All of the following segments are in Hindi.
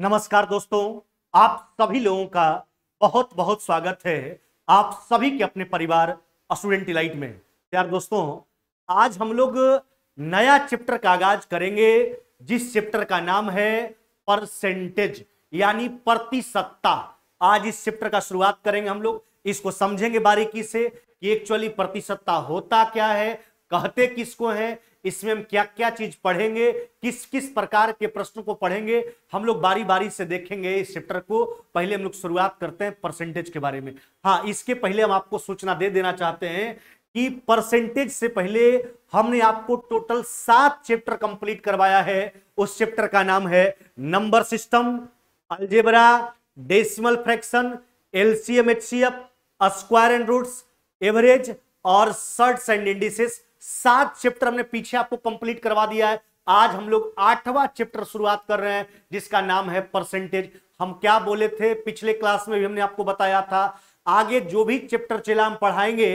नमस्कार दोस्तों आप सभी लोगों का बहुत बहुत स्वागत है आप सभी के अपने परिवार स्टूडेंट लाइट में यार दोस्तों आज हम लोग नया चैप्टर का आगाज करेंगे जिस चैप्टर का नाम है परसेंटेज यानी प्रतिशतता आज इस चैप्टर का शुरुआत करेंगे हम लोग इसको समझेंगे बारीकी से कि एक्चुअली प्रतिशतता होता क्या है कहते किसको है इसमें हम क्या क्या चीज पढ़ेंगे किस किस प्रकार के प्रश्नों को पढ़ेंगे हम लोग बारी बारी से देखेंगे इस चैप्टर को पहले हम लोग शुरुआत करते हैं परसेंटेज के बारे में हाँ इसके पहले हम आपको सूचना दे देना चाहते हैं कि परसेंटेज से पहले हमने आपको टोटल सात चैप्टर कंप्लीट करवाया है उस चैप्टर का नाम है number system algebra decimal fraction LCM H square and roots average और सर्ट्स एंड इंडिसेस सात चैप्टर हमने पीछे आपको कंप्लीट करवा दिया है आज हम लोग आठवां चैप्टर शुरुआत कर रहे हैं जिसका नाम है परसेंटेज हम क्या बोले थे पिछले क्लास में भी हमने आपको बताया था आगे जो भी चैप्टर चला हम पढ़ाएंगे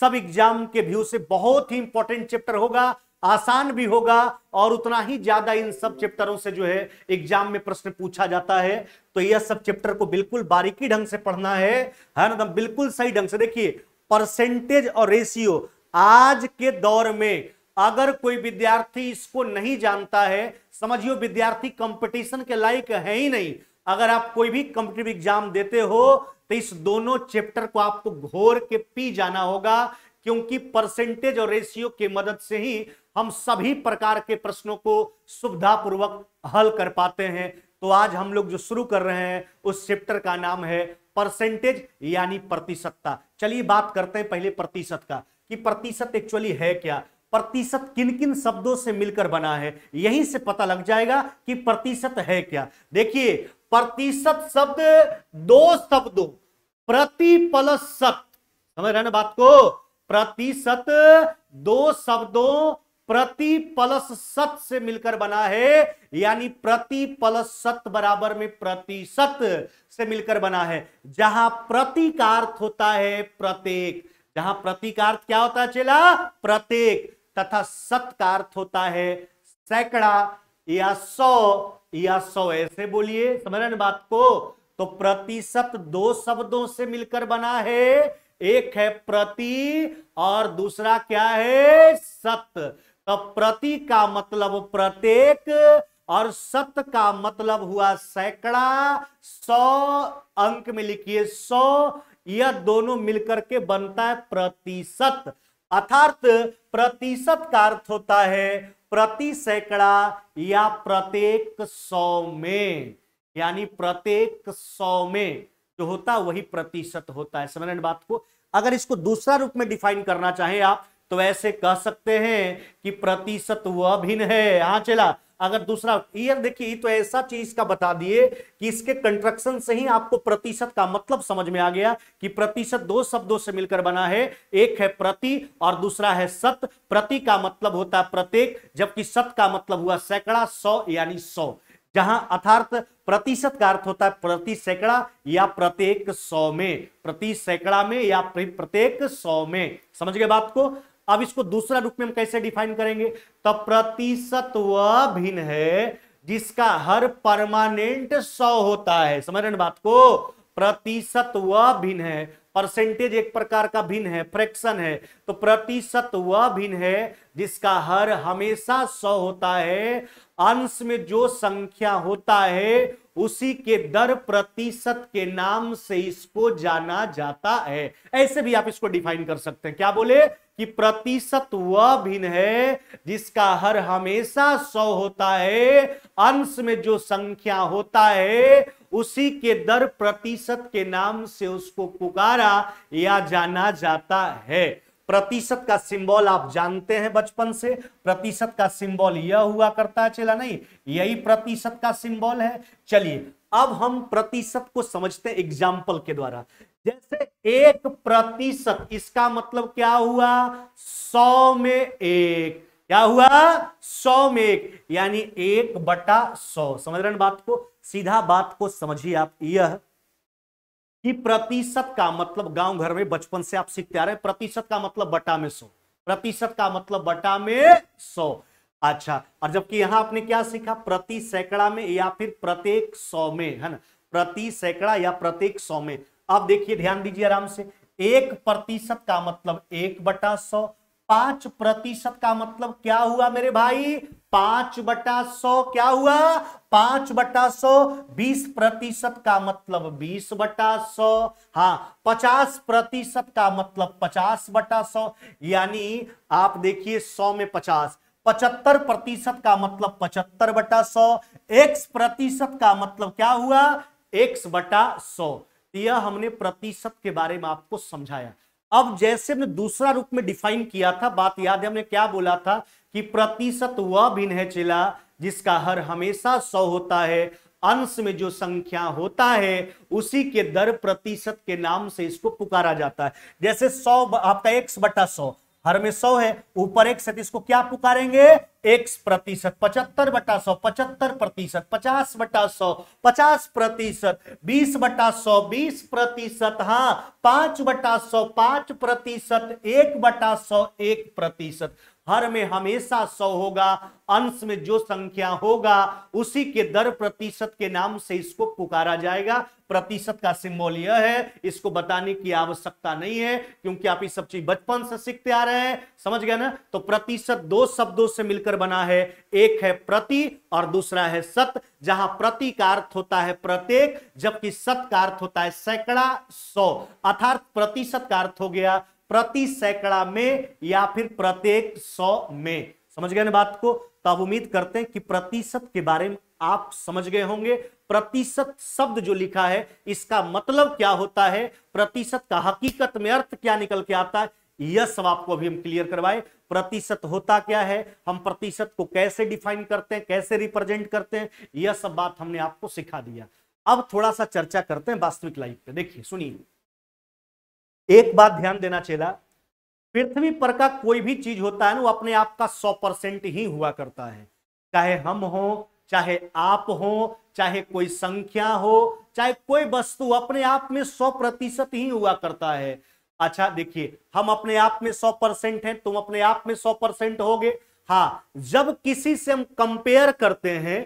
सब एग्जाम के व्यू से बहुत ही इंपॉर्टेंट चैप्टर होगा आसान भी होगा और उतना ही ज्यादा इन सब चैप्टरों से जो है एग्जाम में प्रश्न पूछा जाता है तो यह सब चैप्टर को बिल्कुल बारीकी ढंग से पढ़ना है है ना बिल्कुल सही ढंग से देखिए परसेंटेज और रेशियो आज के दौर में अगर कोई विद्यार्थी इसको नहीं जानता है समझियो विद्यार्थी कंपटीशन के लायक है ही नहीं अगर आप कोई भी कम्पिटेटिव एग्जाम देते हो तो इस दोनों चैप्टर को आपको घोर के पी जाना होगा क्योंकि परसेंटेज और रेशियो की मदद से ही हम सभी प्रकार के प्रश्नों को सुविधापूर्वक हल कर पाते हैं तो आज हम लोग जो शुरू कर रहे हैं उस चैप्टर का नाम है परसेंटेज यानी प्रतिशतता चलिए बात करते हैं पहले प्रतिशत का कि प्रतिशत एक्चुअली है क्या प्रतिशत किन किन शब्दों से मिलकर बना है यहीं से पता लग जाएगा कि प्रतिशत है क्या देखिए प्रतिशत शब्द दो शब्दों प्रति प्लस सत समझ रहे ना बात को प्रतिशत दो शब्दों प्रति प्लस सत से मिलकर बना है यानी प्रति प्लस सत बराबर में प्रतिशत से मिलकर बना है जहां प्रति का अर्थ होता है प्रत्येक जहां प्रतीकार्थ क्या होता है चेला प्रत्येक तथा सत का अर्थ होता है सैकड़ा या सौ या सौ ऐसे बोलिए समझ रहे बात को तो प्रतिशत दो शब्दों से मिलकर बना है एक है प्रति और दूसरा क्या है सत तो प्रति का मतलब प्रत्येक और सत का मतलब हुआ सैकड़ा सौ अंक में लिखिए सौ यह दोनों मिलकर के बनता है प्रतिशत अर्थात प्रतिशत का अर्थ होता है प्रति सैकड़ा या प्रत्येक सौ में यानी प्रत्येक सौ में जो होता है वही प्रतिशत होता है समझने बात को अगर इसको दूसरा रूप में डिफाइन करना चाहें आप तो ऐसे कह सकते हैं कि प्रतिशत वह भिन्न है हाँ चला अगर दूसरा ईयर देखिए तो ऐसा चीज का बता दिए कि इसके कंट्रक्शन से ही आपको प्रतिशत का मतलब समझ में आ गया कि प्रतिशत दो शब्दों से मिलकर बना है एक है प्रति और दूसरा है सत प्रति का मतलब होता है प्रत्येक जबकि सत का मतलब हुआ सैकड़ा सौ यानी सौ जहां अर्थार्थ प्रतिशत का अर्थ होता है प्रति सैकड़ा या प्रत्येक सौ में प्रति सैकड़ा में या प्रत्येक सौ में समझ गए बात को अब इसको दूसरा रूप में हम कैसे डिफाइन करेंगे तो प्रतिशत वह भिन्न है जिसका हर परमानेंट सौ होता है समझ रहे बात को प्रतिशत वह भिन्न है परसेंटेज एक प्रकार का भिन्न है फ्रैक्शन है तो प्रतिशत वह भिन्न है जिसका हर हमेशा सौ होता है अंश में जो संख्या होता है उसी के दर प्रतिशत के नाम से इसको जाना जाता है ऐसे भी आप इसको डिफाइन कर सकते हैं क्या बोले कि प्रतिशत वह भिन्न है जिसका हर हमेशा सौ होता है अंश में जो संख्या होता है उसी के दर प्रतिशत के नाम से उसको पुकारा या जाना जाता है प्रतिशत का सिंबल आप जानते हैं बचपन से प्रतिशत का सिंबल यह हुआ करता है चला नहीं यही प्रतिशत का सिंबल है चलिए अब हम प्रतिशत को समझते हैं एग्जाम्पल के द्वारा जैसे एक प्रतिशत इसका मतलब क्या हुआ सौ में एक क्या हुआ सौ में एक यानी एक बटा सौ समझ रहे बात को सीधा बात को समझिए आप यह कि प्रतिशत का मतलब गांव घर में बचपन से आप सीखते आ रहे प्रतिशत का मतलब बटा में सौ प्रतिशत का मतलब बटा में सौ अच्छा और जबकि यहां आपने क्या सीखा प्रति सैकड़ा में या फिर प्रत्येक सौ में है ना प्रति सैकड़ा या प्रत्येक सौ में आप देखिए ध्यान दीजिए आराम से एक प्रतिशत का मतलब एक बटा सौ पांच प्रतिशत का मतलब क्या हुआ मेरे भाई पांच बटा सौ क्या हुआ पांच बटा सौ बीस प्रतिशत का मतलब बीस बटा सौ हाँ पचास प्रतिशत का मतलब पचास बटा सौ यानी आप देखिए सौ में पचास पचहत्तर प्रतिशत का मतलब पचहत्तर बटा सौ एक्स प्रतिशत का मतलब क्या हुआ एक्स बटा सौ यह हमने प्रतिशत के बारे में आपको समझाया अब जैसे हमने दूसरा रूप में डिफाइन किया था बात याद है हमने क्या बोला था कि प्रतिशत वह भिन्न है चिला जिसका हर हमेशा सौ होता है अंश में जो संख्या होता है उसी के दर प्रतिशत के नाम से इसको पुकारा जाता है जैसे सौ आपका एक्स बटा सौ हर में सौ है ऊपर एक सतीस को क्या पुकारेंगे एक्स प्रतिशत पचहत्तर बटा सौ पचहत्तर प्रतिशत पचास बटा सौ पचास प्रतिशत बीस बटा सौ बीस प्रतिशत हाँ पांच बटा सौ पांच प्रतिशत एक बटा सौ एक प्रतिशत हर में हमेशा सौ होगा अंश में जो संख्या होगा उसी के दर प्रतिशत के नाम से इसको पुकारा जाएगा प्रतिशत का सिंबल यह है इसको बताने की आवश्यकता नहीं है क्योंकि आप इस सब चीज बचपन से सीखते आ रहे हैं समझ गए ना तो प्रतिशत दो शब्दों से मिलकर बना है एक है प्रति और दूसरा है सत जहां प्रति का अर्थ होता है प्रत्येक जबकि सत का अर्थ होता है सैकड़ा सौ अर्थात प्रतिशत का अर्थ हो गया प्रति सैकड़ा में या फिर प्रत्येक सौ में समझ गए ना बात को तो आप उम्मीद करते हैं कि प्रतिशत के बारे में आप समझ गए होंगे प्रतिशत शब्द जो लिखा है इसका मतलब क्या होता है प्रतिशत का हकीकत में अर्थ क्या निकल के आता है यह सब आपको अभी हम क्लियर करवाए प्रतिशत होता क्या है हम प्रतिशत को कैसे डिफाइन करते हैं कैसे रिप्रेजेंट करते हैं यह सब बात हमने आपको सिखा दिया अब थोड़ा सा चर्चा करते हैं वास्तविक लाइफ पे देखिए सुनिए एक बात ध्यान देना चेला पृथ्वी पर का कोई भी चीज होता है ना वो अपने आप का सौ परसेंट ही हुआ करता है चाहे हम हो चाहे आप हो चाहे कोई संख्या हो चाहे कोई वस्तु अपने आप में सौ प्रतिशत ही हुआ करता है अच्छा देखिए हम अपने आप में सौ परसेंट है तुम अपने आप में सौ परसेंट हो हाँ जब किसी से हम कंपेयर करते हैं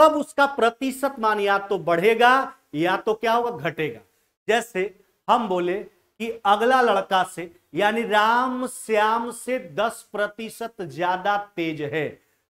तब उसका प्रतिशत मान या तो बढ़ेगा या तो क्या होगा घटेगा जैसे हम बोले कि अगला लड़का से यानी राम श्याम से 10 प्रतिशत ज्यादा तेज है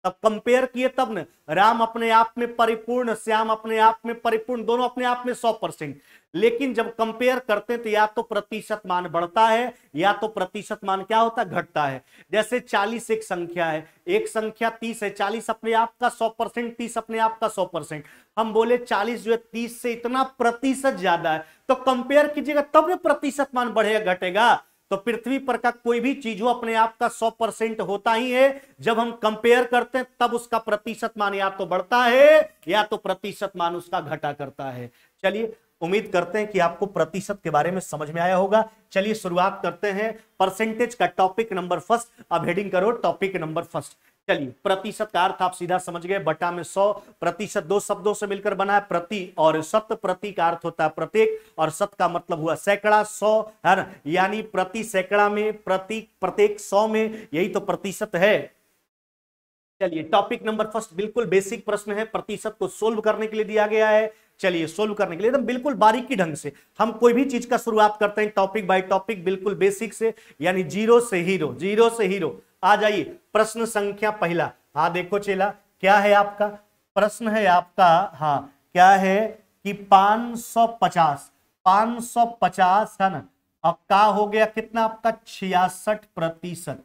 तब कंपेयर किए तब न राम अपने आप में परिपूर्ण श्याम अपने आप में परिपूर्ण दोनों अपने आप में सौ परसेंट लेकिन जब कंपेयर करते हैं तो या तो प्रतिशत मान बढ़ता है या तो प्रतिशत मान क्या होता है घटता है जैसे चालीस एक संख्या है एक संख्या तीस है चालीस अपने आप का सौ परसेंट तीस अपने आप का सौ परसेंट हम बोले चालीस जो है तीस से इतना प्रतिशत ज्यादा है तो कंपेयर कीजिएगा तब प्रतिशत मान बढ़ेगा घटेगा तो पृथ्वी पर का कोई भी चीज हो अपने आप का 100 परसेंट होता ही है जब हम कंपेयर करते हैं तब उसका प्रतिशत मान या तो बढ़ता है या तो प्रतिशत मान उसका घटा करता है चलिए उम्मीद करते हैं कि आपको प्रतिशत के बारे में समझ में आया होगा चलिए शुरुआत करते हैं परसेंटेज का टॉपिक नंबर फर्स्ट अब हेडिंग करो टॉपिक नंबर फर्स्ट चलिए प्रतिशत का अर्थ आप सीधा समझ गए बटा में सौ प्रतिशत दो शब्दों से मिलकर बना है प्रति और सत प्रति का अर्थ होता है प्रत्येक और सत का मतलब हुआ सैकड़ा सौ है ना यानी प्रति सैकड़ा में प्रति प्रत्येक सौ में यही तो प्रतिशत है चलिए टॉपिक नंबर फर्स्ट बिल्कुल बेसिक प्रश्न है प्रतिशत को सोल्व करने के लिए दिया गया है चलिए सोल्व करने के लिए एकदम बिल्कुल बारीकी ढंग से हम कोई भी चीज का शुरुआत करते हैं टॉपिक बाय टॉपिक बिल्कुल बेसिक से यानी जीरो से हीरो जीरो से हीरो आ जाइए प्रश्न संख्या पहला हाँ देखो चेला क्या है आपका प्रश्न है आपका हाँ क्या है कि 550 550 है ना अब का हो गया कितना आपका छियासठ प्रतिशत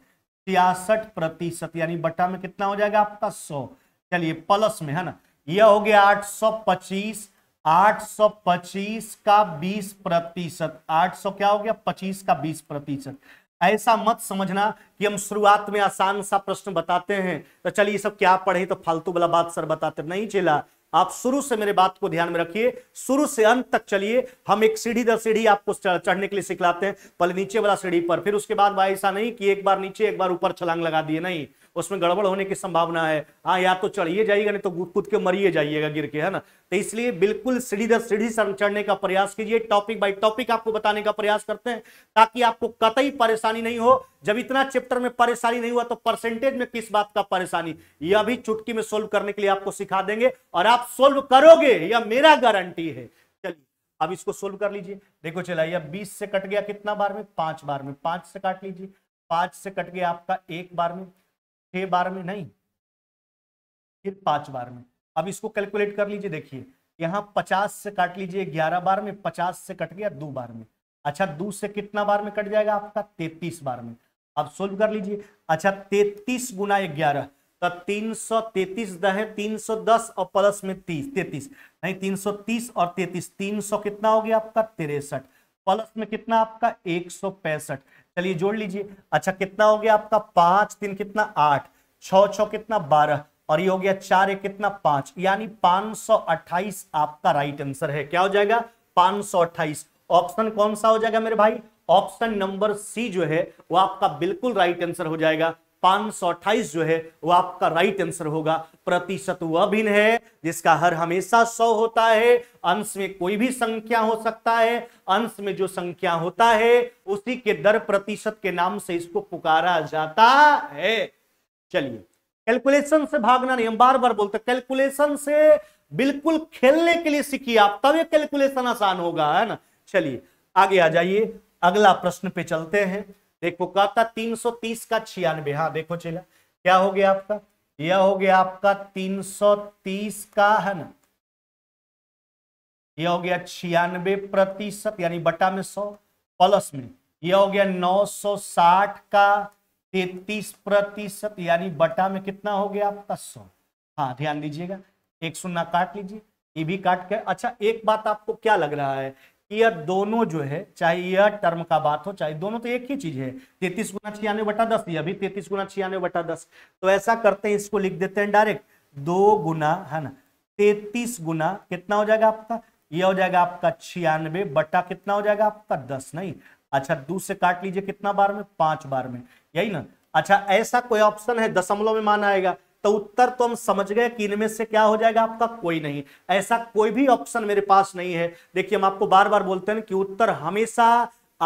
छियासठ प्रतिशत यानी बटा में कितना हो जाएगा आपका सौ चलिए प्लस में है ना यह हो गया 825 825 का 20 प्रतिशत 800 क्या हो गया 25 का 20 प्रतिशत ऐसा मत समझना कि हम शुरुआत में आसान सा प्रश्न बताते हैं तो चलिए सब क्या पढ़े तो फालतू वाला बात सर बताते नहीं चेला आप शुरू से मेरे बात को ध्यान में रखिए शुरू से अंत तक चलिए हम एक सीढ़ी दर सीढ़ी आपको चढ़ने के लिए सिखलाते हैं पहले नीचे वाला सीढ़ी पर फिर उसके बाद वह ऐसा नहीं कि एक बार नीचे एक बार ऊपर छलांग लगा दिए नहीं उसमें गड़बड़ होने की संभावना है हाँ या तो चढ़िए जाइएगा नहीं तो कूद के मरिए जाइएगा गिर के है ना तो इसलिए बिल्कुल सीढ़ी दर सीढ़ी चढ़ने का प्रयास कीजिए टॉपिक बाई टॉपिक आपको बताने का प्रयास करते हैं ताकि आपको कतई परेशानी नहीं हो जब इतना चैप्टर में परेशानी नहीं हुआ तो परसेंटेज में किस बात का परेशानी यह भी चुटकी में सोल्व करने के लिए आपको सिखा देंगे और आप सोल्व करोगे यह मेरा गारंटी है चलिए अब इसको सोल्व कर लीजिए देखो चला चलाइए बीस से कट गया कितना बार में पांच बार में पांच से काट लीजिए पांच से कट गया आपका एक बार में छह बार में नहीं फिर पांच बार में अब इसको कैलकुलेट कर लीजिए देखिए यहाँ पचास से काट लीजिए ग्यारह बार में पचास से कट गया दो बार में अच्छा दो से कितना बार में कट जाएगा आपका तैतीस बार में अब सोल्व कर लीजिए अच्छा तैतीस गुना ग्यारह तो तीन सौ तैतीस दहे तीन सौ दस और प्लस में तीस तैतीस नहीं तीन सौ तीस और तैतीस तीन सौ कितना हो गया आपका तिरसठ प्लस में कितना आपका एक सौ पैंसठ चलिए जोड़ लीजिए अच्छा कितना हो गया आपका पांच तीन कितना आठ छ छ कितना बारह और ये हो गया चार एक कितना पांच यानी सौ अट्ठाईस आपका राइट आंसर है क्या हो जाएगा पांच सौ अट्ठाईस ऑप्शन कौन सा हो जाएगा मेरे भाई ऑप्शन नंबर सी जो है वो आपका बिल्कुल राइट आंसर हो जाएगा 528 जो है वो आपका राइट आंसर होगा प्रतिशत वह भिन्न है जिसका हर हमेशा 100 होता है अंश में कोई भी संख्या हो सकता है अंश में जो संख्या होता है उसी के दर प्रतिशत के नाम से इसको पुकारा जाता है चलिए कैलकुलेशन से भागना नहीं हम बार बार बोलते कैलकुलेशन से बिल्कुल खेलने के लिए सीखिए आप तब ये कैलकुलेशन आसान होगा है ना चलिए आगे आ जाइए अगला प्रश्न पे चलते हैं देखो कब था 330 का छियानवे हाँ देखो चला क्या हो गया आपका यह हो गया आपका 330 का है ना यह हो गया छियानवे प्रतिशत यानी बटा में सौ प्लस में यह हो गया 960 का तेतीस प्रतिशत यानी बटा में कितना हो गया आपका सौ हाँ ध्यान दीजिएगा एक सुनना काट लीजिए ये भी काट के अच्छा एक बात आपको क्या लग रहा है ईयर दोनों जो है चाहे ईयर टर्म का बात हो चाहे दोनों तो एक ही चीज है तैतीस गुना छियानवे बटा दस अभी तैतीस गुना छियानवे बटा दस तो ऐसा करते हैं इसको लिख देते हैं डायरेक्ट दो गुना है ना तैतीस गुना कितना हो जाएगा आपका यह हो जाएगा आपका छियानवे बटा कितना हो जाएगा आपका दस नहीं अच्छा दूस से काट लीजिए कितना बार में पांच बार में यही ना अच्छा ऐसा कोई ऑप्शन है दशमलव में मान आएगा तो उत्तर तो हम समझ गए कि इनमें से क्या हो जाएगा आपका कोई नहीं ऐसा कोई भी ऑप्शन मेरे पास नहीं है देखिए हम आपको बार बार बोलते हैं कि उत्तर हमेशा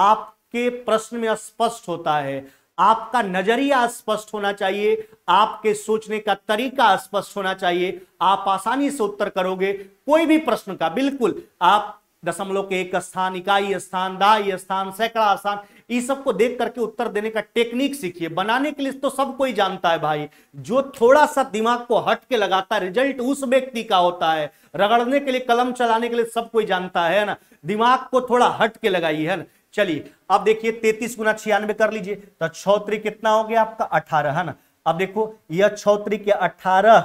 आपके प्रश्न में स्पष्ट होता है आपका नजरिया स्पष्ट होना चाहिए आपके सोचने का तरीका स्पष्ट होना चाहिए आप आसानी से उत्तर करोगे कोई भी प्रश्न का बिल्कुल आप दशमलव के एक स्थान इकाई स्थान दाई स्थान सैकड़ा स्थान ये सबको देख करके उत्तर देने का टेक्निक सीखिए बनाने के लिए तो सब कोई जानता है भाई जो थोड़ा सा दिमाग को हट के लगाता है रिजल्ट उस व्यक्ति का होता है रगड़ने के लिए कलम चलाने के लिए सब कोई जानता है ना दिमाग को थोड़ा हट के लगाइए है ना चलिए अब देखिए तैतीस गुना छियानवे कर लीजिए तो छौत्री कितना हो गया आपका अठारह है ना अब देखो यह छौत्री के अठारह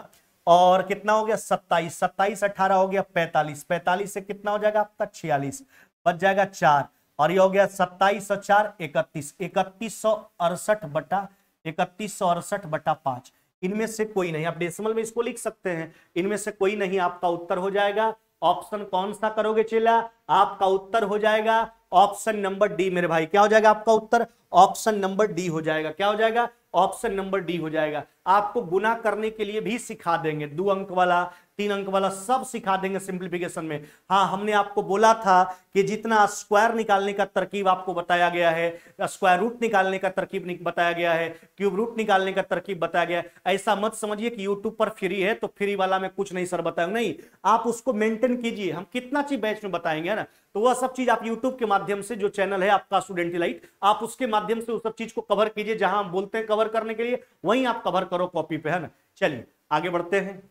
और कितना हो गया सत्ताईस सत्ताईस अट्ठारह हो गया पैंतालीस पैंतालीस से कितना हो जाएगा आपका छियालीस बच जाएगा चार और ये हो गया सत्ताईस और चार इकतीस इकतीस सौ अड़सठ बटा इकतीस सौ अड़सठ बटा पांच इनमें से कोई नहीं आप डेसिमल में इसको लिख सकते हैं इनमें से कोई नहीं आपका उत्तर हो जाएगा ऑप्शन कौन सा करोगे चेला आपका उत्तर हो जाएगा ऑप्शन नंबर डी मेरे भाई क्या हो जाएगा आपका उत्तर ऑप्शन नंबर डी हो जाएगा क्या हो जाएगा ऑप्शन नंबर डी हो जाएगा आपको गुना करने के लिए भी सिखा देंगे दो अंक वाला तीन अंक वाला सब सिखा देंगे सिंप्लीफिकेशन में हाँ हमने आपको बोला था कि जितना स्क्वायर निकालने का तरकीब आपको बताया गया है स्क्वायर रूट निकालने का तरकीब बताया गया है क्यूब रूट निकालने का तरकीब बताया गया है ऐसा मत समझिए कि यूट्यूब पर फ्री है तो फ्री वाला में कुछ नहीं सर बताया नहीं आप उसको मेंटेन कीजिए हम कितना चीज बैच में बताएंगे ना तो वह सब चीज आप यूट्यूब के माध्यम से जो चैनल है आपका स्टूडेंट लाइट आप उसके माध्यम से उस सब चीज को कवर कीजिए जहां हम बोलते हैं कवर करने के लिए वहीं आप कवर करो कॉपी पे है ना चलिए आगे बढ़ते हैं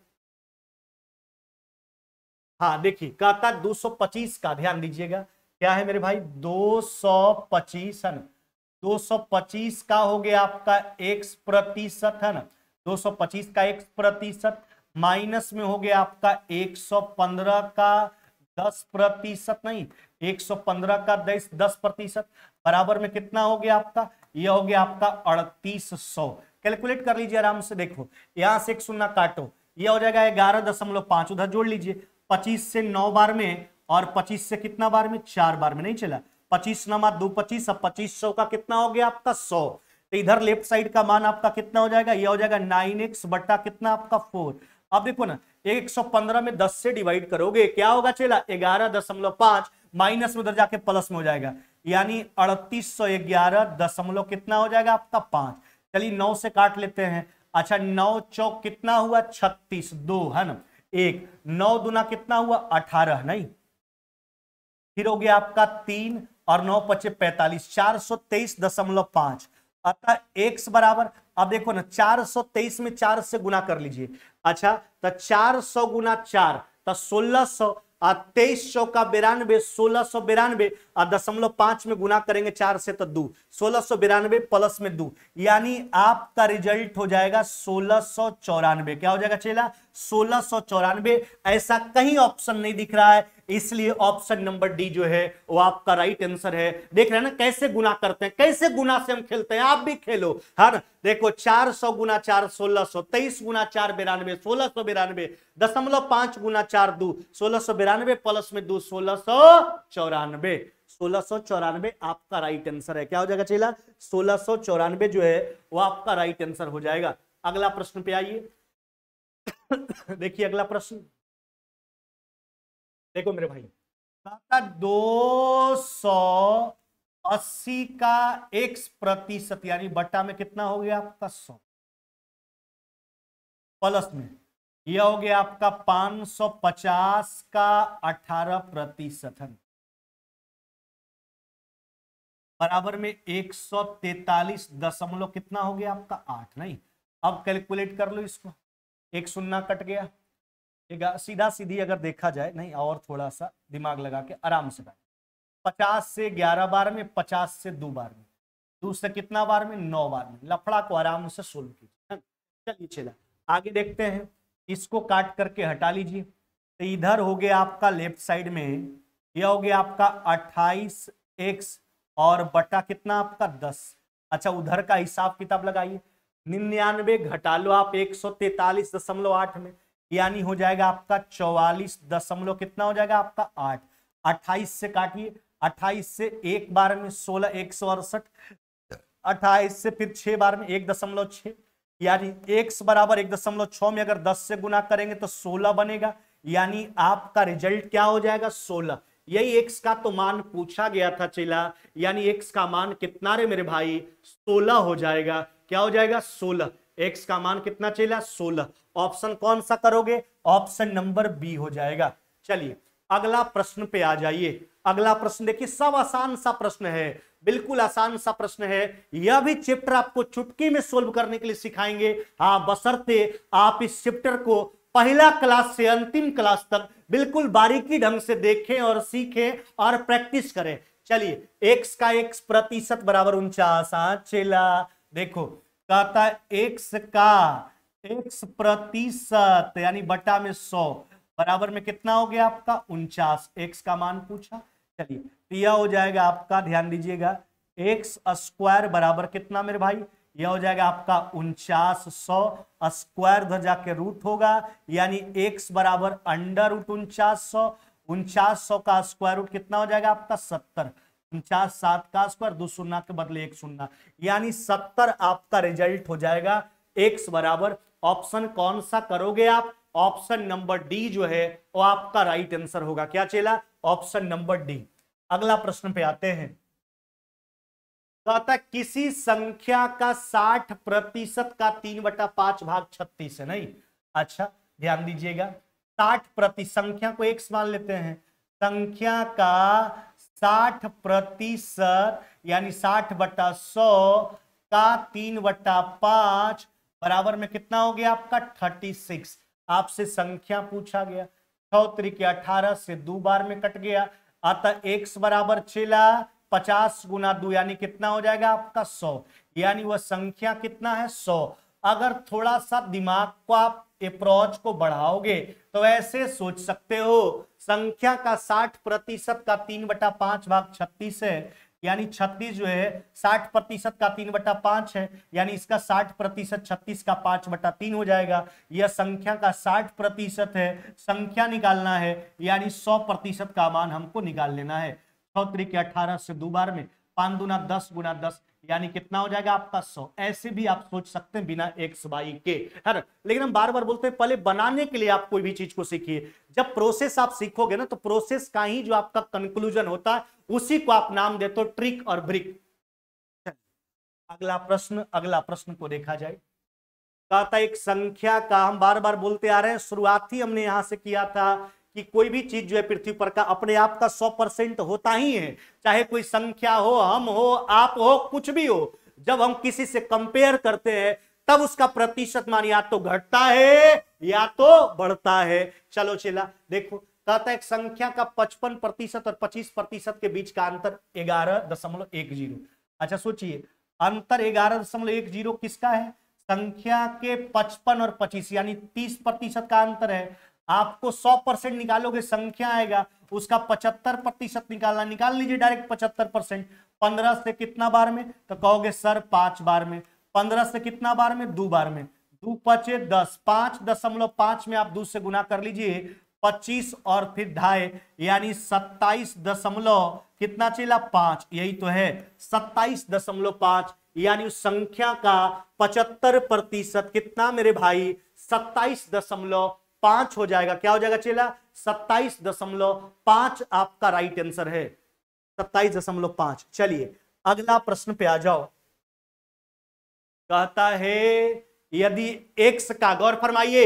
हाँ देखिए कहा था 225 का ध्यान दीजिएगा क्या है मेरे भाई 225 है ना 225 का हो गया आपका x प्रतिशत है ना 225 का x प्रतिशत माइनस में हो गया आपका 115 का 10 प्रतिशत नहीं 115 का 10 10 प्रतिशत बराबर में कितना हो गया आपका यह हो गया आपका अड़तीस सौ कैलकुलेट कर लीजिए आराम से देखो यहाँ से एक सुनना काटो ये हो जाएगा ग्यारह दशमलव पांच उधर जोड़ लीजिए पच्चीस से नौ बार में और पच्चीस से कितना बार में चार बार में नहीं चला पच्चीस नंबर दो पच्चीस अब पच्चीस सौ का कितना हो गया आपका सौ तो इधर लेफ्ट साइड का मान आपका कितना हो जाएगा ये हो जाएगा नाइन एक्स बट्टा कितना आपका फोर अब देखो ना एक सौ पंद्रह में दस से डिवाइड करोगे क्या होगा चेला ग्यारह दशमलव पांच माइनस में उधर जाके प्लस में हो जाएगा यानी अड़तीस सौ ग्यारह दशमलव कितना हो जाएगा आपका पांच चलिए नौ से काट लेते हैं अच्छा नौ चौक कितना हुआ छत्तीस दो है ना एक नौ दुना कितना हुआ अठारह नहीं फिर हो गया आपका तीन और नौ पच्चीस पैतालीस चार सौ तेईस दशमलव पांच अतः एक्स बराबर अब देखो ना चार सौ तेईस में चार से गुना कर लीजिए अच्छा तो चार सौ गुना चार तो सोलह सौ तेईस सौ का बिरानवे सोलह सौ बिरानवे और दशमलव पांच में गुना करेंगे चार से तो दो सोलह सौ बिरानवे प्लस में दो यानी आपका रिजल्ट हो जाएगा सोलह सौ चौरानवे क्या हो जाएगा चेला सोलह ऐसा कहीं ऑप्शन नहीं दिख रहा है इसलिए ऑप्शन नंबर डी जो है वो आपका राइट आंसर है देख रहे हैं ना कैसे गुना करते हैं कैसे गुना से हम खेलते हैं आप भी खेलो हर देखो 400 गुना चार सोलह सो तेईस गुना चार बिरानवे सोलह सो बिरानवे दशमलव पांच गुना चार दो सोलह सो बिरानवे प्लस में दो सोलह सौ चौरानवे सोलह सौ चौरानवे आपका राइट आंसर है क्या हो जाएगा चेला सोलह सो चौरानवे जो है वो आपका राइट आंसर हो जाएगा अगला प्रश्न पे आइए देखिए अगला प्रश्न देखो मेरे भाई दो सौ अस्सी का एक प्रतिशत यानी बट्टा में कितना हो गया आपका सौ प्लस में यह हो गया आपका पांच सौ पचास का अठारह प्रतिशत बराबर में एक सौ तैतालीस दशमलव कितना हो गया आपका आठ नहीं अब कैलकुलेट कर लो इसको एक सुन्ना कट गया ठीक है सीधा सीधी अगर देखा जाए नहीं और थोड़ा सा दिमाग लगा के आराम से बैठ पचास से ग्यारह बार में पचास से दो बार में दूसरे कितना बार में नौ बार में लफड़ा को आराम से सोल्व कीजिए चलिए चला आगे देखते हैं इसको काट करके हटा लीजिए तो इधर हो गया आपका लेफ्ट साइड में यह हो गया आपका अट्ठाईस एक्स और बटा कितना आपका दस अच्छा उधर का हिसाब किताब लगाइए निन्यानवे घटा लो आप एक सौ तैतालीस दशमलव आठ में यानी हो जाएगा आपका चौवालीस दशमलव कितना हो जाएगा आपका आठ अट्ठाईस से काटिए अट्ठाईस से एक बार में सोलह एक सौ अड़सठ अट्ठाईस से फिर छह बार में एक दशमलव छह यानी एक बराबर एक दशमलव छ में अगर दस से गुना करेंगे तो सोलह बनेगा यानी आपका रिजल्ट क्या हो जाएगा सोलह यही एक्स का तो मान पूछा गया था चिला यानी एक्स का मान कितना रे मेरे भाई सोलह हो जाएगा क्या हो जाएगा सोलह एक्स का मान कितना चला सोलह ऑप्शन कौन सा करोगे ऑप्शन नंबर बी हो जाएगा चलिए अगला प्रश्न पे आ जाइए अगला प्रश्न देखिए सब आसान सा प्रश्न है बिल्कुल आसान सा प्रश्न है यह भी चैप्टर आपको चुटकी में सोल्व करने के लिए सिखाएंगे हाँ बसरते आप इस चैप्टर को पहला क्लास से अंतिम क्लास तक बिल्कुल बारीकी ढंग से देखें और सीखें और प्रैक्टिस करें चलिए एक्स का एक्स प्रतिशत बराबर उनचास हाँ, चेला देखो कहता है एक्स का एक्स प्रतिशत यानी बटा में सौ बराबर में कितना हो गया आपका उनचास एक्स का मान पूछा चलिए तो यह हो जाएगा आपका ध्यान दीजिएगा एक्स स्क्वायर बराबर कितना मेरे भाई यह हो जाएगा आपका उनचास सौ स्क्वायर उधर जाके रूट होगा यानी एक्स बराबर अंडर रूट उनचास सौ उनचास सौ का स्क्वायर रूट कितना हो जाएगा आपका सत्तर उनचास सात का स्क्वायर दो शून्य के बदले एक शून्य यानी सत्तर आपका रिजल्ट हो जाएगा एक्स बराबर ऑप्शन कौन सा करोगे आप ऑप्शन नंबर डी जो है वो आपका राइट आंसर होगा क्या चेला ऑप्शन नंबर डी अगला प्रश्न पे आते हैं कहता तो किसी संख्या का साठ प्रतिशत का तीन बटा पांच भाग छत्तीस है नहीं अच्छा ध्यान दीजिएगा साठ प्रति संख्या को एक्स मान लेते हैं संख्या का साठ प्रतिशत यानी साठ बटा सौ का तीन बटा पांच बराबर में कितना हो गया आपका थर्टी सिक्स आपसे संख्या पूछा गया छौ के अठारह से दो बार में कट गया अतः एक्स बराबर चिला पचास गुना दो यानी कितना हो जाएगा आपका सौ यानी वह संख्या कितना है सौ अगर थोड़ा सा दिमाग को आप अप्रोच को बढ़ाओगे तो ऐसे सोच सकते हो संख्या का 60 प्रतिशत का तीन बटा पांच भाग छत्तीस है यानी छत्तीस जो है साठ प्रतिशत का तीन बटा पांच है यानी इसका साठ प्रतिशत छत्तीस का पांच बटा तीन हो जाएगा यह संख्या का साठ प्रतिशत है संख्या निकालना है यानी सौ प्रतिशत का मान हमको निकाल लेना है छौ त्रिक अठारह से दो बार में पांच दुना दस गुना दस यानी कितना हो जाएगा आपका सौ ऐसे भी आप सोच सकते हैं बिना एक सुबाई के है ना लेकिन हम बार बार बोलते हैं पहले बनाने के लिए आप कोई भी चीज को सीखिए जब प्रोसेस आप सीखोगे ना तो प्रोसेस का ही जो आपका कंक्लूजन होता है उसी को आप नाम देते हो ट्रिक और ब्रिक अगला प्रश्न अगला प्रश्न को देखा जाए कहा था एक संख्या का हम बार बार बोलते आ रहे हैं शुरुआती हमने यहां से किया था कि कोई भी चीज जो है पृथ्वी पर का अपने आप का सौ परसेंट होता ही है चाहे कोई संख्या हो हम हो आप हो कुछ भी हो जब हम किसी से कंपेयर करते हैं तब उसका प्रतिशत मान या तो घटता है या तो बढ़ता है चलो चला देखो कहता है संख्या का पचपन प्रतिशत और पच्चीस प्रतिशत के बीच का अंतर ग्यारह दशमलव एक जीरो अच्छा सोचिए अंतर ग्यारह दशमलव एक जीरो किसका है संख्या के पचपन और पच्चीस यानी तीस प्रतिशत का अंतर है आपको 100 परसेंट निकालोगे संख्या आएगा उसका 75 प्रतिशत निकालना निकाल लीजिए डायरेक्ट 75 परसेंट पंद्रह से कितना बार में तो कहोगे सर पांच बार में पंद्रह से कितना बार में दो बार में दो पचे दस पांच दशमलव पांच में आप दो से गुना कर लीजिए पच्चीस और फिर ढाई यानी सत्ताईस दशमलव कितना चेला पांच यही तो है सत्ताईस दशमलव पांच यानी उस संख्या का पचहत्तर प्रतिशत कितना मेरे भाई सत्ताईस दशमलव पांच हो जाएगा क्या हो जाएगा चेला सत्ताईस दशमलव पांच आपका राइट आंसर है सत्ताईस दशमलव पांच चलिए अगला प्रश्न पे आ जाओ कहता है यदि एक्स का गौर फरमाइए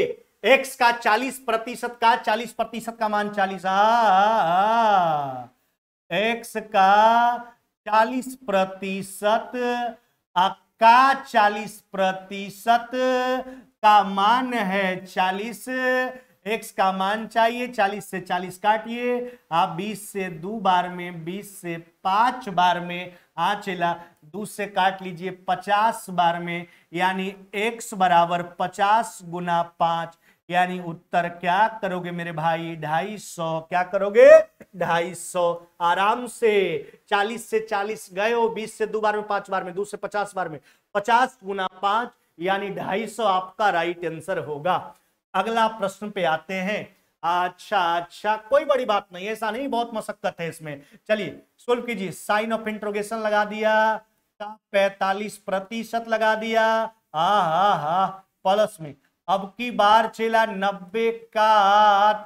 एक्स का चालीस प्रतिशत का चालीस प्रतिशत का मान चालीस एक्स का चालीस प्रतिशत का चालीस प्रतिशत का मान है चालीस एक्स का मान चाहिए चालीस से चालीस काटिए आप बीस से दो बार में बीस से पांच बार में आ चला दो से काट लीजिए पचास बार में यानी एक्स बराबर पचास गुना पांच यानी उत्तर क्या करोगे मेरे भाई ढाई सौ क्या करोगे ढाई सौ आराम से चालीस से चालीस गए हो बीस से दो बार में पांच बार में दो से पचास बार में पचास गुना पांच यानी सौ आपका राइट आंसर होगा अगला प्रश्न पे आते हैं अच्छा अच्छा कोई बड़ी बात नहीं ऐसा नहीं बहुत मशक्कत है इसमें चलिए सोल्व कीजिए साइन ऑफ इंट्रोगेशन लगा दिया पैतालीस प्रतिशत लगा दिया आ हा हा प्लस में अब की बार चेला नब्बे का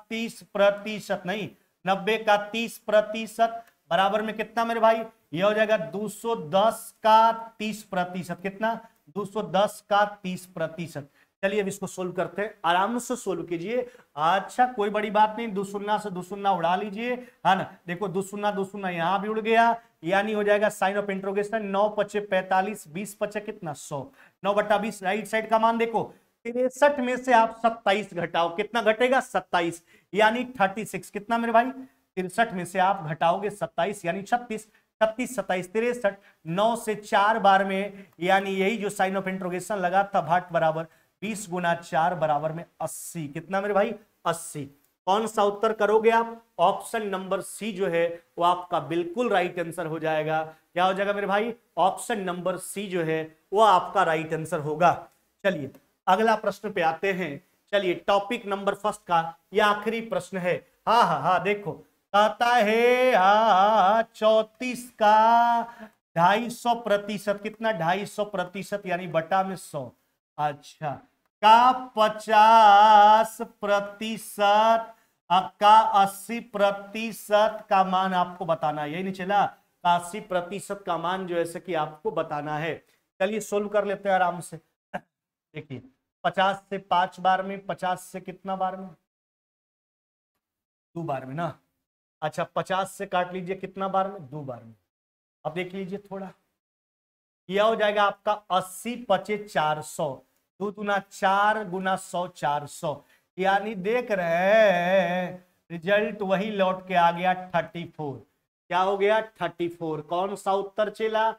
तीस प्रतिशत नहीं नब्बे का तीस प्रतिशत बराबर में कितना मेरे भाई यह हो जाएगा 210 का 30 प्रतिशत कितना 210 का 30 प्रतिशत चलिए अब इसको सोल्व करते हैं आराम से सोल्व कीजिए अच्छा कोई बड़ी बात नहीं दो सुन्ना से दो सुन्ना उड़ा लीजिए है हाँ ना देखो दो सुन्ना दो सुन्ना यहाँ भी उड़ गया यानी हो जाएगा साइन ऑफ इंट्रोगेशन नौ पचे पैतालीस बीस पचे कितना सौ नौ बट्टा बीस राइट साइड का मान देखो तिरसठ में से आप सत्ताईस घटाओ कितना घटेगा सत्ताईस यानी थर्टी कितना मेरे भाई तिरसठ में से आप घटाओगे सत्ताईस यानी छत्तीस छत्तीस सत्ताईस तिरसठ नौ से चार बार में यानी यही जो साइन ऑफ इंट्रोगेशन लगा था भाट बराबर बीस गुना चार बराबर में अस्सी कितना मेरे भाई अस्सी कौन सा उत्तर करोगे आप ऑप्शन नंबर सी जो है वो आपका बिल्कुल राइट आंसर हो जाएगा क्या हो जाएगा मेरे भाई ऑप्शन नंबर सी जो है वो आपका राइट आंसर होगा चलिए अगला प्रश्न पे आते हैं चलिए टॉपिक नंबर फर्स्ट का ये आखिरी प्रश्न है हाँ हाँ हाँ देखो कहता है चौतीस का ढाई सौ प्रतिशत कितना ढाई सौ प्रतिशत यानी बटा में सौ अच्छा का पचास प्रतिशत का अस्सी प्रतिशत का मान आपको बताना है यही नहीं चला अस्सी प्रतिशत का मान जो है कि आपको बताना है चलिए सोल्व कर लेते हैं आराम से देखिए पचास से पांच बार में पचास से कितना बार में दो बार में ना अच्छा पचास से काट लीजिए कितना बार में दो बार में अब देख लीजिए थोड़ा यह हो जाएगा आपका अस्सी पचे चार सौ दो दुना चार गुना सौ चार सौ यानी देख रहे हैं रिजल्ट वही लौट के आ गया थर्टी फोर क्या हो गया थर्टी फोर कौन सा उत्तर चला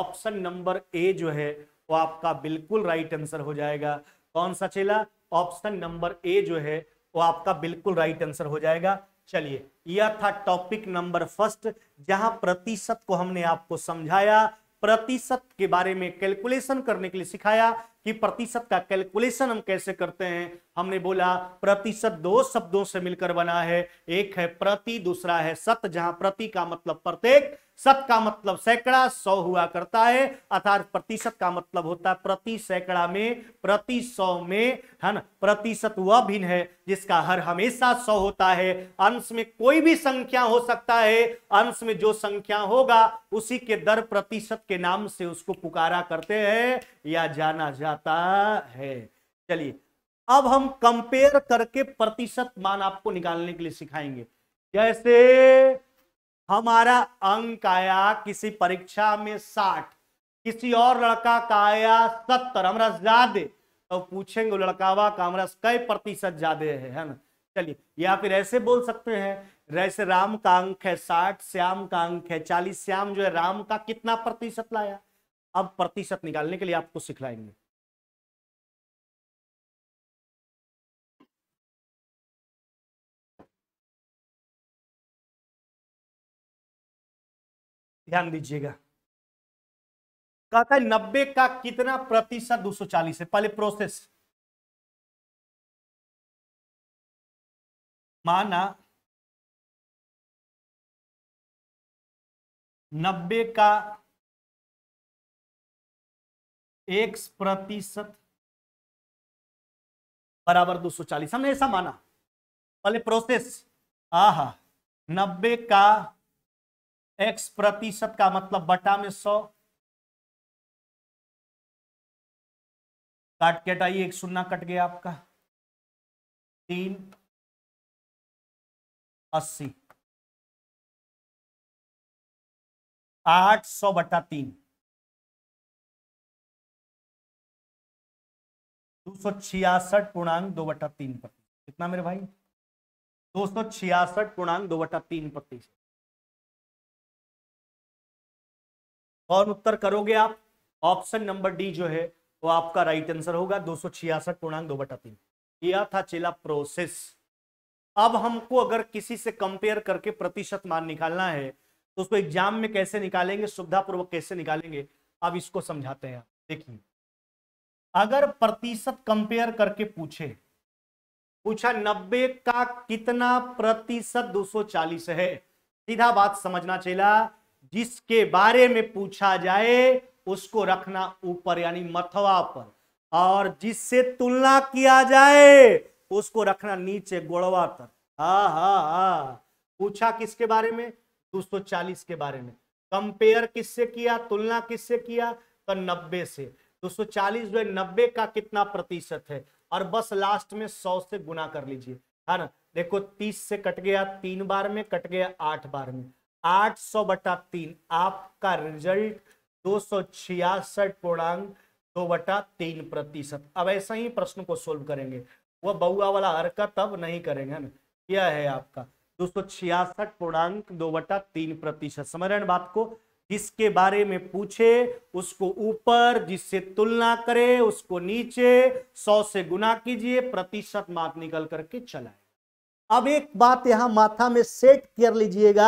ऑप्शन नंबर ए जो है वो आपका बिल्कुल राइट आंसर हो जाएगा कौन सा चला ऑप्शन नंबर ए जो है वो आपका बिल्कुल राइट आंसर हो जाएगा चलिए यह था टॉपिक नंबर फर्स्ट जहां प्रतिशत को हमने आपको समझाया प्रतिशत के बारे में कैलकुलेशन करने के लिए सिखाया कि प्रतिशत का कैलकुलेशन हम कैसे करते हैं हमने बोला प्रतिशत दो शब्दों से मिलकर बना है एक है प्रति दूसरा है सत जहां प्रति का मतलब प्रत्येक सत का मतलब सैकड़ा सौ हुआ करता है अर्थात प्रतिशत का मतलब होता है प्रति सैकड़ा में प्रति सौ में है ना प्रतिशत वह भिन्न है जिसका हर हमेशा सौ होता है अंश में कोई भी संख्या हो सकता है अंश में जो संख्या होगा उसी के दर प्रतिशत के नाम से उसको पुकारा करते हैं या जाना जाता है चलिए अब हम कंपेयर करके प्रतिशत मान आपको निकालने के लिए सिखाएंगे जैसे हमारा अंक आया किसी परीक्षा में साठ किसी और लड़का का आया सत्तर हमारा ज्यादा तो पूछेंगे लड़कावा का हमारा कई प्रतिशत ज्यादा है है ना चलिए या फिर ऐसे बोल सकते हैं जैसे राम का अंक है साठ श्याम का अंक है चालीस श्याम जो है राम का कितना प्रतिशत लाया अब प्रतिशत निकालने के लिए आपको सिखलाएंगे ध्यान दीजिएगा कहता है नब्बे का कितना प्रतिशत दो सौ चालीस है पहले प्रोसेस माना नब्बे का एक प्रतिशत बराबर 240 हमने ऐसा माना पहले प्रोसेस आहा नब्बे का एक्स प्रतिशत का मतलब बटा में सौ काट के हटाइए एक सुन्ना कट गया आपका तीन अस्सी आठ सौ बटा तीन दो सौ छियासठ पूर्णांग दो बटा तीन प्रतिशत कितना मेरे भाई दो सौ छियासठ पूर्णांग दो बटा तीन प्रतिशत कौन उत्तर करोगे आप ऑप्शन नंबर डी जो है वो आपका राइट आंसर होगा दो सौ छियासठ पूर्णांक दो बटा तीन यह था चेला प्रोसेस अब हमको अगर किसी से कंपेयर करके प्रतिशत मान निकालना है तो उसको एग्जाम में कैसे निकालेंगे सुविधापूर्वक कैसे निकालेंगे अब इसको समझाते हैं देखिए अगर प्रतिशत कंपेयर करके पूछे पूछा नब्बे का कितना प्रतिशत 240 है सीधा बात समझना चेला जिसके बारे में पूछा जाए उसको रखना ऊपर यानी मथवा पर और जिससे तुलना किया जाए उसको रखना नीचे गोड़वा तक हा हा हा पूछा किसके बारे में 240 के बारे में कंपेयर किससे किया तुलना किससे किया तो 90 से 240 जो है 90 का कितना प्रतिशत है और बस लास्ट में 100 से गुना कर लीजिए है हाँ ना देखो 30 से कट गया तीन बार में कट गया आठ बार में आठ सौ बटा तीन आपका रिजल्ट दो सौ छियासठ पूर्णांक दो बटा तीन प्रतिशत अब ऐसा ही प्रश्न को सोल्व करेंगे वह बउआ वाला हरकत अब नहीं करेंगे ना यह है आपका दो सौ छियासठ पूर्णांक दो बटा तीन प्रतिशत समझ रहे बात को जिसके बारे में पूछे उसको ऊपर जिससे तुलना करे उसको नीचे सौ से गुना कीजिए प्रतिशत माप निकल करके चलाए अब एक बात यहां माथा में सेट कर लीजिएगा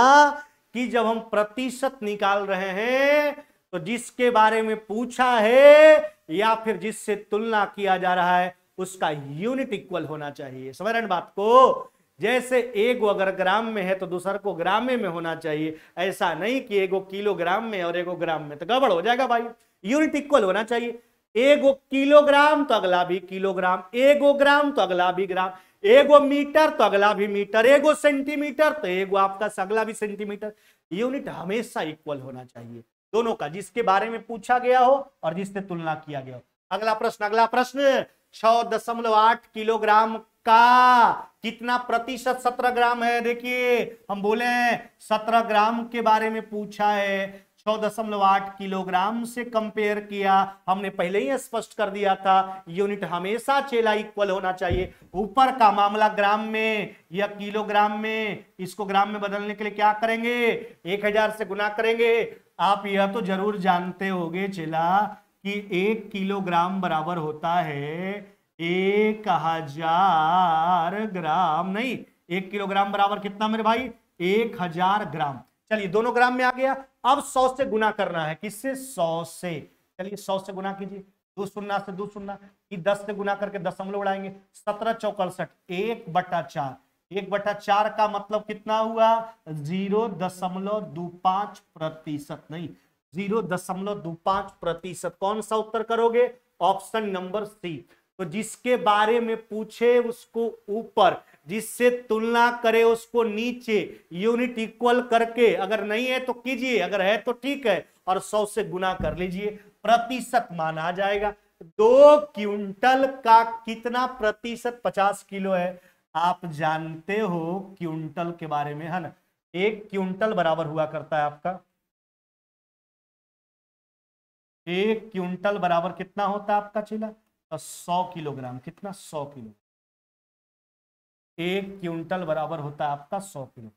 कि जब हम प्रतिशत निकाल रहे हैं तो जिसके बारे में पूछा है या फिर जिससे तुलना किया जा रहा है उसका यूनिट इक्वल होना चाहिए स्वरण बात को जैसे एगो अगर ग्राम में है तो दूसर को ग्रामे में होना चाहिए ऐसा नहीं कि एगो किलोग्राम में और एगो ग्राम में तो गड़बड़ हो जाएगा भाई यूनिट इक्वल होना चाहिए एगो किलोग्राम तो अगला भी किलोग्राम एगो ग्राम तो अगला भी ग्राम एगो मीटर तो अगला भी मीटर एगो सेंटीमीटर तो एगो आपका अगला भी सेंटीमीटर यूनिट हमेशा इक्वल होना चाहिए दोनों का जिसके बारे में पूछा गया हो और जिससे तुलना किया गया हो अगला प्रश्न अगला प्रश्न छह दशमलव आठ किलोग्राम का कितना प्रतिशत सत्रह ग्राम है देखिए हम बोले सत्रह ग्राम के बारे में पूछा है 6.8 दशमलव आठ किलोग्राम से कंपेयर किया हमने पहले ही स्पष्ट कर दिया था यूनिट हमेशा चेला इक्वल होना चाहिए ऊपर का मामला ग्राम में या किलोग्राम में इसको ग्राम में बदलने के लिए क्या करेंगे एक हजार से गुना करेंगे आप यह तो जरूर जानते होगे चेला कि एक किलोग्राम बराबर होता है एक हजार ग्राम नहीं एक किलोग्राम बराबर कितना मेरे भाई एक हजार ग्राम चलिए दोनों ग्राम में आ गया अब सौ से गुना करना है किससे सौ से चलिए सौ से गुना कीजिए दो सुन्ना से दो सुन्ना दस से गुना करके दशमलव उड़ाएंगे सत्रह चौकसठ एक बटा चार एक बटा चार का मतलब कितना हुआ जीरो दशमलव दो पांच प्रतिशत नहीं जीरो दशमलव दो पांच प्रतिशत कौन सा उत्तर करोगे ऑप्शन नंबर सी तो जिसके बारे में पूछे उसको ऊपर जिससे तुलना करे उसको नीचे यूनिट इक्वल करके अगर नहीं है तो कीजिए अगर है तो ठीक है और सौ से गुना कर लीजिए प्रतिशत माना जाएगा दो क्विंटल का कितना प्रतिशत पचास किलो है आप जानते हो क्विंटल के बारे में है ना एक क्विंटल बराबर हुआ करता है आपका एक क्विंटल बराबर कितना होता है आपका चिला सौ किलोग्राम कितना सौ किलो एक क्विंटल बराबर होता है आपका सौ किलो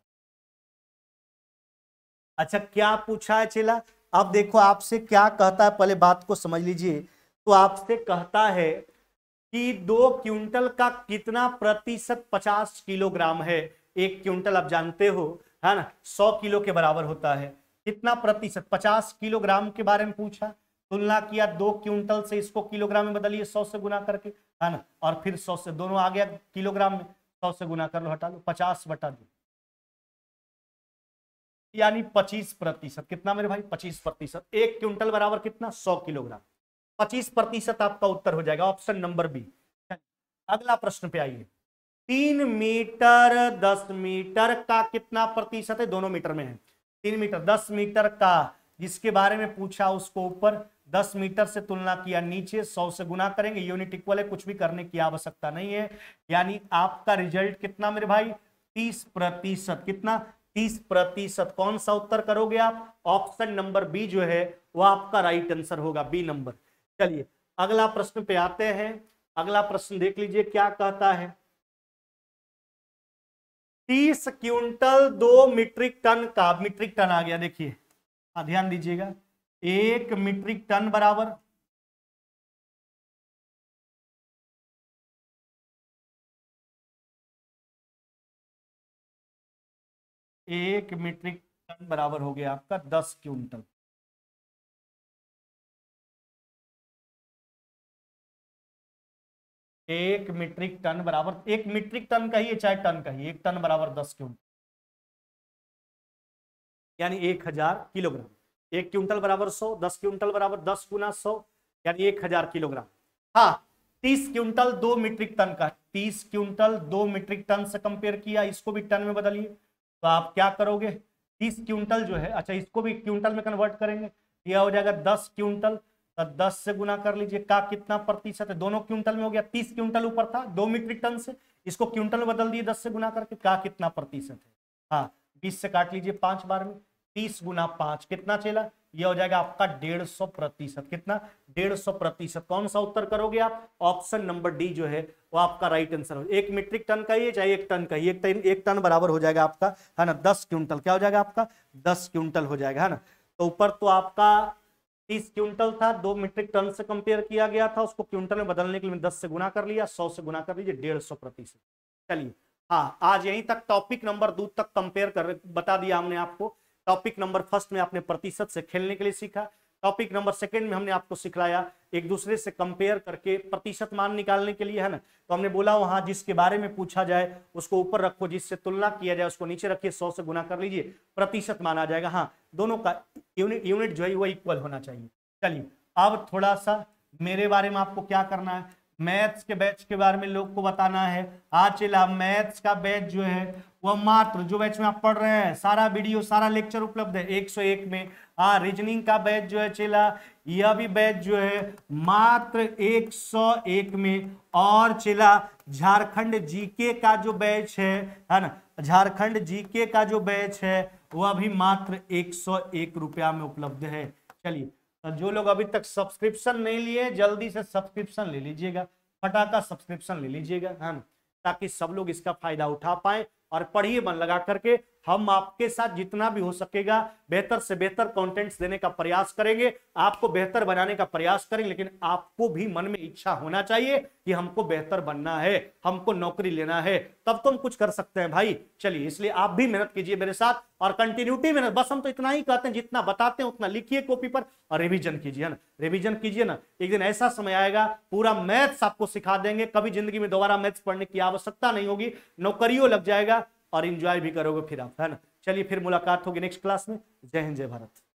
अच्छा क्या पूछा है चेला अब देखो आपसे क्या कहता है पहले बात को समझ लीजिए तो आपसे कहता है कि दो क्विंटल का कितना प्रतिशत पचास किलोग्राम है एक क्विंटल आप जानते हो है ना सौ किलो के बराबर होता है कितना प्रतिशत पचास किलोग्राम के बारे में पूछा तुलना किया दो क्विंटल से इसको किलोग्राम में बदलिए सौ से गुना करके है ना और फिर सौ से दोनों आ गया किलोग्राम में सौ से गुना कर लो हटा लो पचास बटा दो यानी पच्चीस प्रतिशत कितना मेरे भाई पच्चीस प्रतिशत एक क्विंटल बराबर कितना सौ किलोग्राम पच्चीस प्रतिशत आपका उत्तर हो जाएगा ऑप्शन नंबर बी अगला प्रश्न पे आइए तीन मीटर दस मीटर का कितना प्रतिशत है दोनों मीटर में है तीन मीटर दस मीटर का जिसके बारे में पूछा उसको ऊपर दस मीटर से तुलना किया नीचे सौ से गुना करेंगे यूनिट इक्वल है कुछ भी करने की आवश्यकता नहीं है यानी आपका रिजल्ट कितना मेरे भाई तीस प्रतिशत कितना तीस प्रतिशत कौन सा उत्तर करोगे आप ऑप्शन नंबर बी जो है वह आपका राइट आंसर होगा बी नंबर चलिए अगला प्रश्न पे आते हैं अगला प्रश्न देख लीजिए क्या कहता है तीस क्विंटल दो मीट्रिक टन का मीट्रिक टन आ गया देखिए हाँ, ध्यान दीजिएगा एक मीट्रिक टन बराबर एक मीट्रिक टन बराबर हो गया आपका दस क्विंटल एक मीट्रिक टन बराबर एक मीट्रिक टन कहिए चाहे टन कहिए एक टन बराबर दस क्विंटल यानी एक हजार किलोग्राम एक क्विंटल बराबर सौ दस क्विंटल बराबर दस गुना सौ यानी एक हजार किलोग्राम हाँ तीस क्विंटल दो मीट्रिक टन का तीस क्विंटल दो मीट्रिक टन से कंपेयर किया इसको भी टन में बदलिए तो आप क्या करोगे तीस क्विंटल जो है अच्छा इसको भी क्विंटल में कन्वर्ट करेंगे यह हो जाएगा दस क्विंटल तो दस से गुना कर लीजिए का कितना प्रतिशत है दोनों क्विंटल में हो गया तीस क्विंटल ऊपर था दो मीट्रिक टन से इसको क्विंटल में बदल दिए दस से गुना करके का कितना प्रतिशत है हाँ बीस से काट लीजिए पांच बार में तीस गुना पांच कितना चेला ये हो जाएगा आपका डेढ़ सौ प्रतिशत कितना डेढ़ सौ प्रतिशत कौन सा उत्तर करोगे आप ऑप्शन नंबर डी जो है वो आपका राइट आंसर हो एक मीट्रिक टन का ही चाहे एक टन का ही एक टन एक टन बराबर हो जाएगा आपका है ना दस क्विंटल क्या हो जाएगा आपका दस क्विंटल हो जाएगा है ना तो ऊपर तो आपका तीस क्विंटल था दो मीट्रिक टन से कंपेयर किया गया था उसको क्विंटल में बदलने के लिए दस से गुना कर लिया सौ से गुना कर लीजिए डेढ़ सौ प्रतिशत चलिए हाँ आज यहीं तक टॉपिक नंबर दो तक कंपेयर कर बता दिया हमने आपको टॉपिक नंबर फर्स्ट में आपने प्रतिशत से खेलने के लिए सीखा टॉपिक नंबर सेकंड में हमने आपको सिखलाया एक दूसरे से कंपेयर करके प्रतिशत मान निकालने के लिए है ना तो हमने बोला वहां जिसके बारे में पूछा जाए उसको ऊपर रखो जिससे तुलना किया जाए उसको नीचे रखिए सौ से गुना कर लीजिए प्रतिशत मान आ जाएगा हाँ दोनों का यूनिट यूनिट जो है वो इक्वल होना चाहिए चलिए अब थोड़ा सा मेरे बारे में आपको क्या करना है मैथ्स के बैच के बारे में लोग को बताना है आज चिल्ला मैथ्स का बैच जो है वह मात्र जो बैच में आप पढ़ रहे हैं सारा वीडियो सारा लेक्चर उपलब्ध है 101 में आ रीजनिंग का बैच जो है चला यह भी बैच जो है मात्र 101 में और चला झारखंड जीके का जो बैच है है ना झारखंड जीके का जो बैच है वह भी मात्र एक रुपया में उपलब्ध है चलिए तो जो लोग अभी तक सब्सक्रिप्शन नहीं लिए जल्दी से सब्सक्रिप्शन ले लीजिएगा फटाका सब्सक्रिप्शन ले लीजिएगा है ना ताकि सब लोग इसका फायदा उठा पाए और पढ़िए मन लगा करके हम आपके साथ जितना भी हो सकेगा बेहतर से बेहतर कंटेंट्स देने का प्रयास करेंगे आपको बेहतर बनाने का प्रयास करेंगे लेकिन आपको भी मन में इच्छा होना चाहिए कि हमको बेहतर बनना है हमको नौकरी लेना है तब तो हम कुछ कर सकते हैं भाई चलिए इसलिए आप भी मेहनत कीजिए मेरे साथ और कंटिन्यूटी मेहनत बस हम तो इतना ही कहते हैं जितना बताते हैं उतना लिखिए कॉपी पर और रिविजन कीजिए ना रिविजन कीजिए ना एक दिन ऐसा समय आएगा पूरा मैथ्स आपको सिखा देंगे कभी जिंदगी में दोबारा मैथ्स पढ़ने की आवश्यकता नहीं होगी नौकरियों लग जाएगा और इंजॉय भी करोगे फिर आप है ना चलिए फिर मुलाकात होगी नेक्स्ट क्लास में जय हिंद जय भारत